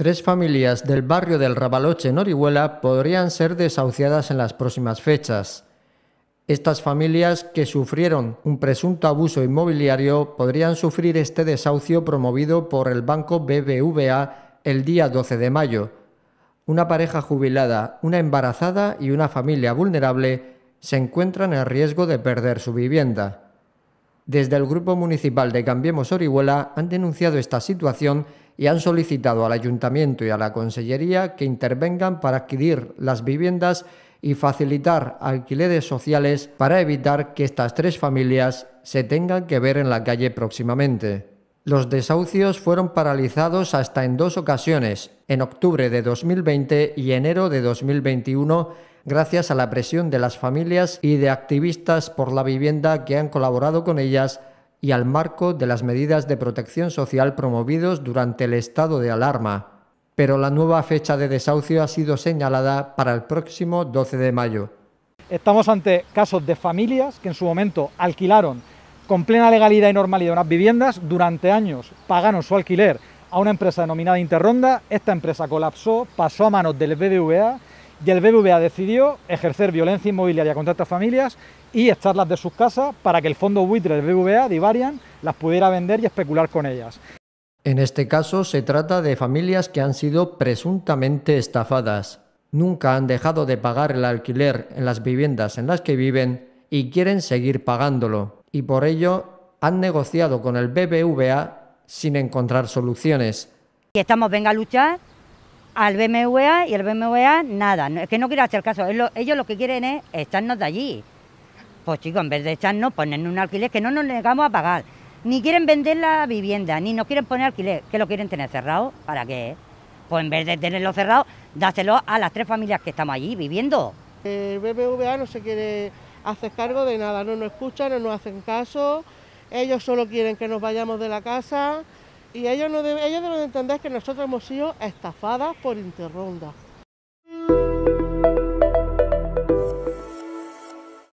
Tres familias del barrio del Rabaloche en Orihuela podrían ser desahuciadas en las próximas fechas. Estas familias que sufrieron un presunto abuso inmobiliario podrían sufrir este desahucio promovido por el banco BBVA el día 12 de mayo. Una pareja jubilada, una embarazada y una familia vulnerable se encuentran en riesgo de perder su vivienda. Desde el Grupo Municipal de Cambiemos Orihuela han denunciado esta situación y han solicitado al ayuntamiento y a la consellería que intervengan para adquirir las viviendas y facilitar alquileres sociales para evitar que estas tres familias se tengan que ver en la calle próximamente. Los desahucios fueron paralizados hasta en dos ocasiones, en octubre de 2020 y enero de 2021, gracias a la presión de las familias y de activistas por la vivienda que han colaborado con ellas y al marco de las medidas de protección social promovidos durante el estado de alarma, pero la nueva fecha de desahucio ha sido señalada para el próximo 12 de mayo. Estamos ante casos de familias que en su momento alquilaron con plena legalidad y normalidad unas viviendas, durante años pagaron su alquiler a una empresa denominada Interronda, esta empresa colapsó, pasó a manos del BBVA, y el BBVA decidió ejercer violencia inmobiliaria contra estas familias y echarlas de sus casas para que el fondo buitre del BBVA, Divarian, las pudiera vender y especular con ellas. En este caso se trata de familias que han sido presuntamente estafadas. Nunca han dejado de pagar el alquiler en las viviendas en las que viven y quieren seguir pagándolo. Y por ello han negociado con el BBVA sin encontrar soluciones. Estamos, venga a luchar al BMWA y el BMWA nada, es que no quiere hacer caso, ellos lo que quieren es echarnos de allí. Pues chicos, en vez de echarnos, ponen un alquiler que no nos negamos a pagar. Ni quieren vender la vivienda, ni nos quieren poner alquiler, que lo quieren tener cerrado, ¿para qué? Pues en vez de tenerlo cerrado, dáselo a las tres familias que estamos allí viviendo. El BBVA no se quiere hacer cargo de nada, no nos escuchan, no nos hacen caso, ellos solo quieren que nos vayamos de la casa, y ellos, no deben, entender que nosotros hemos sido estafadas por Interronda.